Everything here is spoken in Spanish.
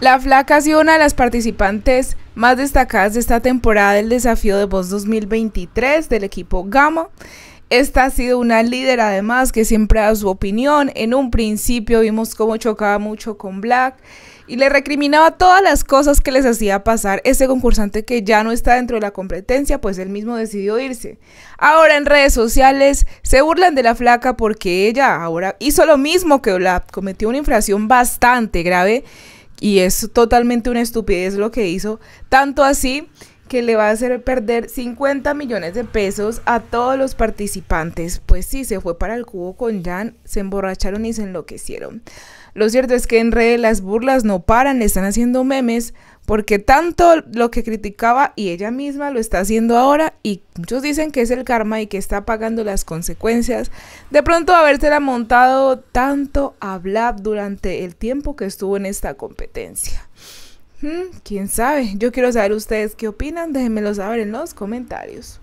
La Flaca ha sido una de las participantes más destacadas de esta temporada del desafío de voz 2023 del equipo Gamo. Esta ha sido una líder además que siempre da su opinión. En un principio vimos cómo chocaba mucho con Black y le recriminaba todas las cosas que les hacía pasar ese concursante que ya no está dentro de la competencia, pues él mismo decidió irse. Ahora en redes sociales se burlan de la flaca porque ella ahora hizo lo mismo que Black, cometió una infracción bastante grave y es totalmente una estupidez lo que hizo. Tanto así que le va a hacer perder 50 millones de pesos a todos los participantes. Pues sí, se fue para el cubo con Jan, se emborracharon y se enloquecieron. Lo cierto es que en redes las burlas no paran, le están haciendo memes porque tanto lo que criticaba y ella misma lo está haciendo ahora y muchos dicen que es el karma y que está pagando las consecuencias de pronto habérsela montado tanto a durante el tiempo que estuvo en esta competencia. Hmm, ¿Quién sabe? Yo quiero saber ustedes qué opinan, déjenmelo saber en los comentarios.